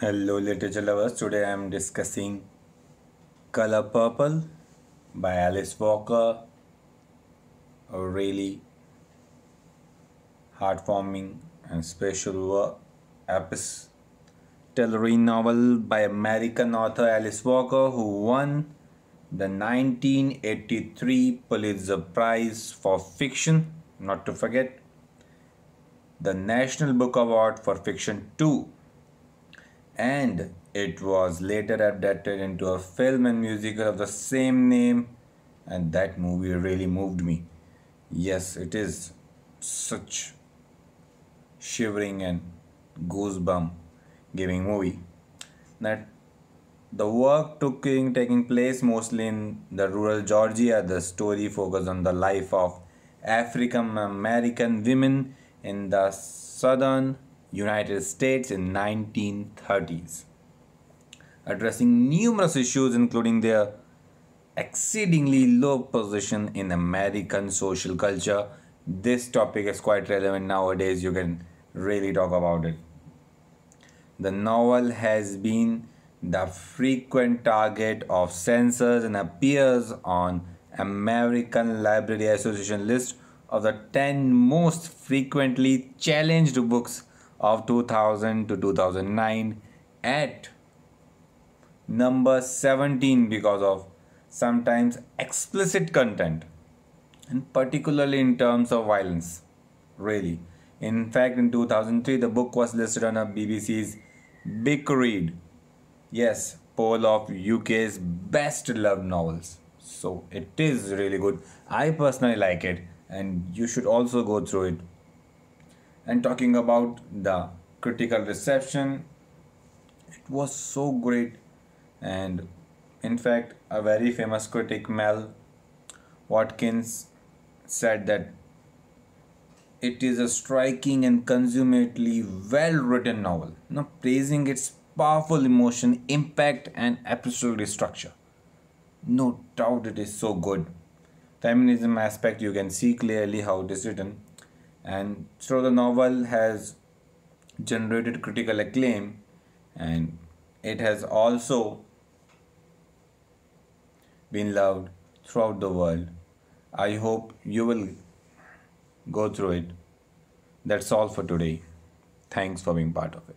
Hello literature lovers, today I am discussing Color Purple by Alice Walker. A really heartwarming and special epistolary novel by American author Alice Walker who won the 1983 Pulitzer Prize for Fiction, not to forget, the National Book Award for Fiction 2 and it was later adapted into a film and musical of the same name and that movie really moved me yes it is such shivering and goosebump giving movie that the work took taking place mostly in the rural Georgia. The story focused on the life of African American women in the southern United States in 1930s, addressing numerous issues including their exceedingly low position in American social culture. This topic is quite relevant nowadays. You can really talk about it. The novel has been the frequent target of censors and appears on American Library Association list of the 10 most frequently challenged books of 2000 to 2009 at number 17 because of sometimes explicit content and particularly in terms of violence really in fact in 2003 the book was listed on a bbc's big read yes poll of uk's best loved novels so it is really good i personally like it and you should also go through it and talking about the critical reception it was so great and in fact a very famous critic mel watkins said that it is a striking and consummately well written novel now praising its powerful emotion impact and episodic structure no doubt it is so good feminism aspect you can see clearly how it is written and so the novel has generated critical acclaim and it has also been loved throughout the world. I hope you will go through it. That's all for today. Thanks for being part of it.